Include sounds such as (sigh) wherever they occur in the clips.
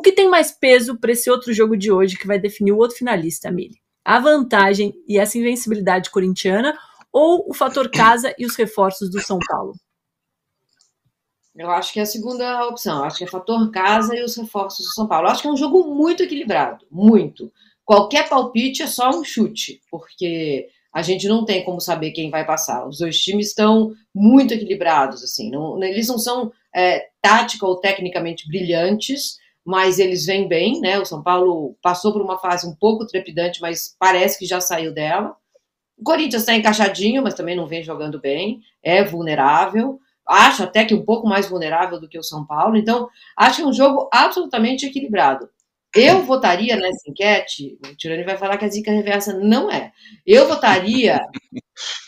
O que tem mais peso para esse outro jogo de hoje que vai definir o outro finalista, Amile? A vantagem e essa invencibilidade corintiana ou o fator casa e os reforços do São Paulo? Eu acho que é a segunda opção. Eu acho que é fator casa e os reforços do São Paulo. Eu acho que é um jogo muito equilibrado, muito. Qualquer palpite é só um chute, porque a gente não tem como saber quem vai passar. Os dois times estão muito equilibrados, assim. Não, eles não são é, tática ou tecnicamente brilhantes, mas eles vêm bem, né? O São Paulo passou por uma fase um pouco trepidante, mas parece que já saiu dela. O Corinthians está encaixadinho, mas também não vem jogando bem, é vulnerável. Acho até que um pouco mais vulnerável do que o São Paulo. Então, acho que é um jogo absolutamente equilibrado. Eu votaria nessa enquete, o Tirani vai falar que a dica reversa não é. Eu votaria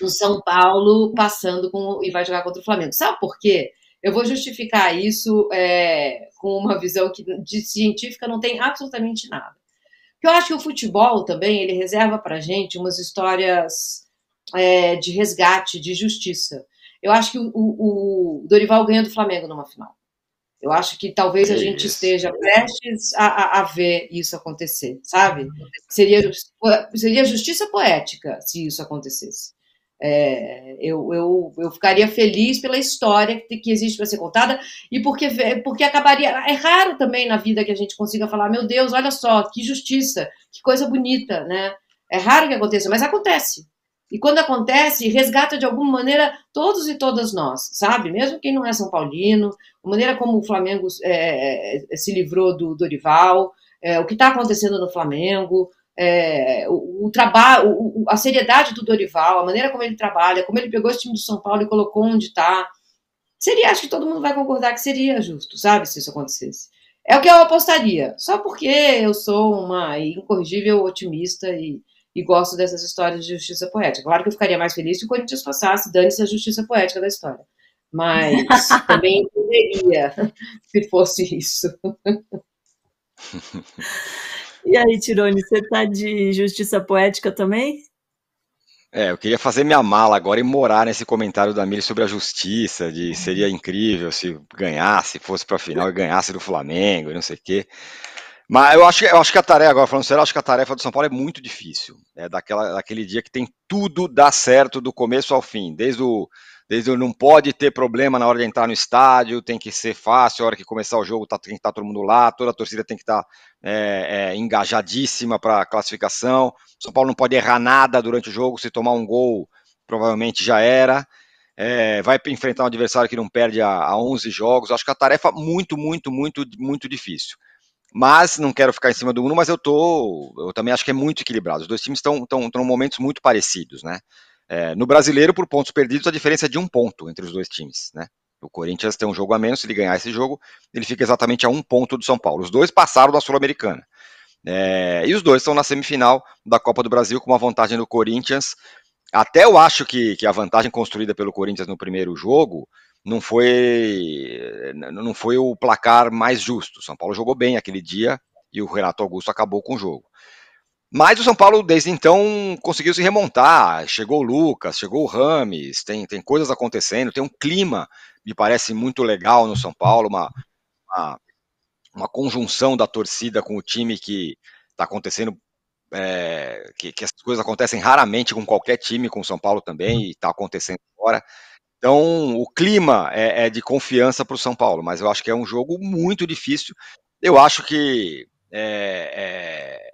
no São Paulo passando com, e vai jogar contra o Flamengo. Sabe por quê? Eu vou justificar isso é, com uma visão que de científica não tem absolutamente nada. Eu acho que o futebol também ele reserva para gente umas histórias é, de resgate, de justiça. Eu acho que o, o, Dorival ganha do Flamengo numa final. Eu acho que talvez a é gente isso. esteja prestes a, a, a, ver isso acontecer, sabe? Uhum. Seria, seria justiça poética se isso acontecesse. É, eu, eu, eu ficaria feliz pela história que, que existe para ser contada e porque, é, porque acabaria. É raro também na vida que a gente consiga falar: meu Deus, olha só, que justiça, que coisa bonita, né? É raro que aconteça, mas acontece. E quando acontece, resgata de alguma maneira todos e todas nós, sabe? Mesmo quem não é São Paulino, a maneira como o Flamengo é, é, é se livrou do Dorival, é, o que está acontecendo no Flamengo, é, o, o trabalho, a seriedade do Dorival, a maneira como ele trabalha, como ele pegou esse time do São Paulo e colocou onde está. Seria, acho que todo mundo vai concordar que seria justo, sabe, se isso acontecesse. É o que eu apostaria, só porque eu sou uma incorrigível otimista e, e gosto dessas histórias de justiça poética. Claro que eu ficaria mais feliz se o Corinthians passasse, dane-se a justiça poética da história. Mas (laughs) também poderia se fosse isso. (laughs) E aí, Tirone, você tá de justiça poética também? É, eu queria fazer minha mala agora e morar nesse comentário da Miri sobre a justiça, de uhum. seria incrível se ganhasse, fosse para a final e ganhasse do Flamengo e não sei o quê. Mas eu acho, eu acho que a tarefa, agora falando sério, eu acho que a tarefa do São Paulo é muito difícil. É daquela, daquele dia que tem tudo dar certo do começo ao fim, desde o Desde não pode ter problema na hora de entrar no estádio, tem que ser fácil, a hora que começar o jogo tá, tem que estar tá todo mundo lá, toda a torcida tem que estar tá, é, é, engajadíssima para a classificação. São Paulo não pode errar nada durante o jogo, se tomar um gol, provavelmente já era. É, vai enfrentar um adversário que não perde há 11 jogos. Acho que a tarefa é muito, muito, muito, muito difícil. Mas não quero ficar em cima do mundo, mas eu tô. Eu também acho que é muito equilibrado. Os dois times estão em momentos muito parecidos, né? É, no brasileiro, por pontos perdidos, a diferença é de um ponto entre os dois times, né? O Corinthians tem um jogo a menos, se ele ganhar esse jogo, ele fica exatamente a um ponto do São Paulo. Os dois passaram da Sul-Americana. É, e os dois estão na semifinal da Copa do Brasil com uma vantagem do Corinthians. Até eu acho que, que a vantagem construída pelo Corinthians no primeiro jogo não foi, não foi o placar mais justo. O São Paulo jogou bem aquele dia e o Renato Augusto acabou com o jogo. Mas o São Paulo, desde então, conseguiu se remontar. Chegou o Lucas, chegou o Rames, tem, tem coisas acontecendo, tem um clima, me parece, muito legal no São Paulo, uma, uma, uma conjunção da torcida com o time que está acontecendo é, que, que, as coisas acontecem raramente com qualquer time, com o São Paulo também, e está acontecendo agora. Então, o clima é, é de confiança para o São Paulo, mas eu acho que é um jogo muito difícil. Eu acho que é, é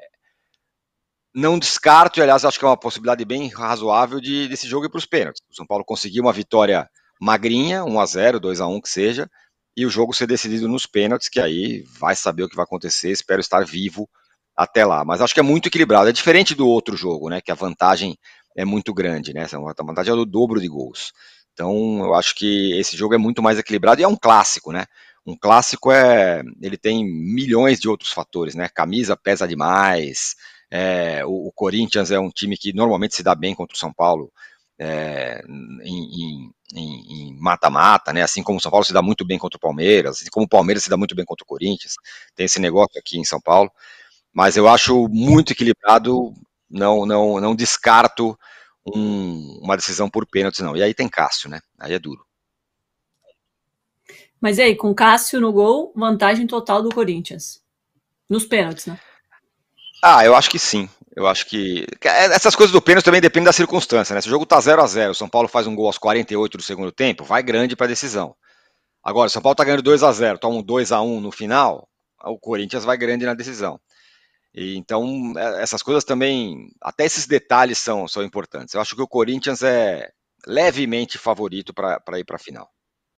não descarto, e aliás, acho que é uma possibilidade bem razoável de, desse jogo ir para os pênaltis. O São Paulo conseguiu uma vitória magrinha, 1 a 0 2 a 1 que seja, e o jogo ser decidido nos pênaltis, que aí vai saber o que vai acontecer, espero estar vivo até lá. Mas acho que é muito equilibrado, é diferente do outro jogo, né? Que a vantagem é muito grande, né? É a vantagem é do dobro de gols. Então, eu acho que esse jogo é muito mais equilibrado e é um clássico, né? Um clássico é, ele tem milhões de outros fatores, né? Camisa pesa demais, é, o, o, Corinthians é um time que normalmente se dá bem contra o São Paulo é, em mata-mata, né? Assim como o São Paulo se dá muito bem contra o Palmeiras, assim como o Palmeiras se dá muito bem contra o Corinthians, tem esse negócio aqui em São Paulo. Mas eu acho muito equilibrado, não, não, não descarto um, uma decisão por pênaltis, não. E aí tem Cássio, né? Aí é duro. Mas e aí, com Cássio no gol, vantagem total do Corinthians. Nos pênaltis, né? Ah, eu acho que sim. Eu acho que. É, essas coisas do pênalti também dependem da circunstância, né? Se o jogo tá 0 a 0 o São Paulo faz um gol aos 48 do segundo tempo, vai grande pra decisão. Agora, o São Paulo tá ganhando 2 a 0 toma um 2 a 1 no final, o Corinthians vai grande na decisão. E, então, é, essas coisas também. Até esses detalhes são, são importantes. Eu acho que o Corinthians é levemente favorito para ir para a final.